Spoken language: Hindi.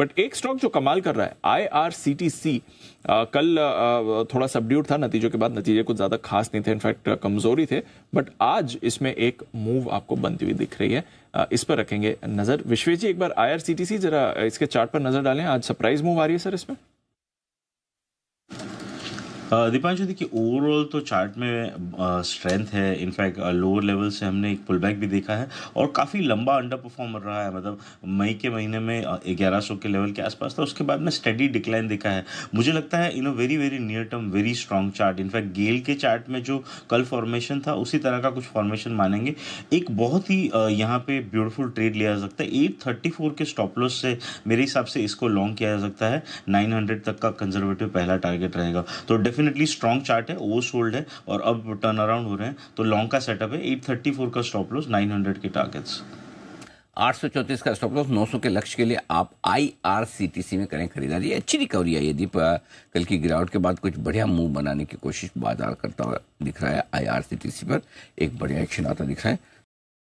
बट एक स्टॉक जो कमाल कर रहा है I R C T C कल आ, थोड़ा सबड्यूट था नतीजों के बाद नतीजे कुछ ज्यादा खास नहीं थे इनफैक्ट कमजोरी थे बट आज इसमें एक मूव आपको बनती हुई दिख रही है आ, इस पर रखेंगे नजर विश्वेश जी एक बार I R C T C जरा इसके चार्ट पर नजर डालें आज सरप्राइज मूव आ रही है सर इसमें दीपांशु देखिए ओवरऑल तो चार्ट में स्ट्रेंथ है इनफैक्ट लोअर लेवल से हमने एक पुल बैक भी देखा है और काफ़ी लंबा अंडर परफॉर्म रहा है मतलब मई के महीने में ग्यारह सौ के लेवल के आसपास था उसके बाद में स्टडी डिक्लाइन देखा है मुझे लगता है in a very very near term very strong chart in fact GAIL के चार्ट में जो कल फॉर्मेशन था उसी तरह का कुछ फॉर्मेशन मानेंगे एक बहुत ही यहाँ पे ब्यूटिफुल ट्रेड लिया जा सकता है एट थर्टी फोर के स्टॉप लॉस से मेरे हिसाब से इसको लॉन्ग किया जा सकता है नाइन हंड्रेड तक का कंजर्वेटिव पहला टारगेट रहेगा तो डेफिनेट डेफिनेटली स्ट्रॉन्ग चार्ट है ओवरसोल्ड है और अब टर्न अराउंड हो रहे हैं तो लॉन्ग का सेटअप है फोर का स्टॉप लॉस हंड्रेड के टारगेट्स चौंतीस का स्टॉप लॉस सौ के लक्ष्य के लिए आप I R C T C में करें खरीदारी अच्छी रिकवरी आई यदि कल की गिरावट के बाद कुछ बढ़िया मूव बनाने की कोशिश बाजार करता हुआ दिख रहा है I R C T C पर एक बढ़िया एक्शन आता दिख रहा है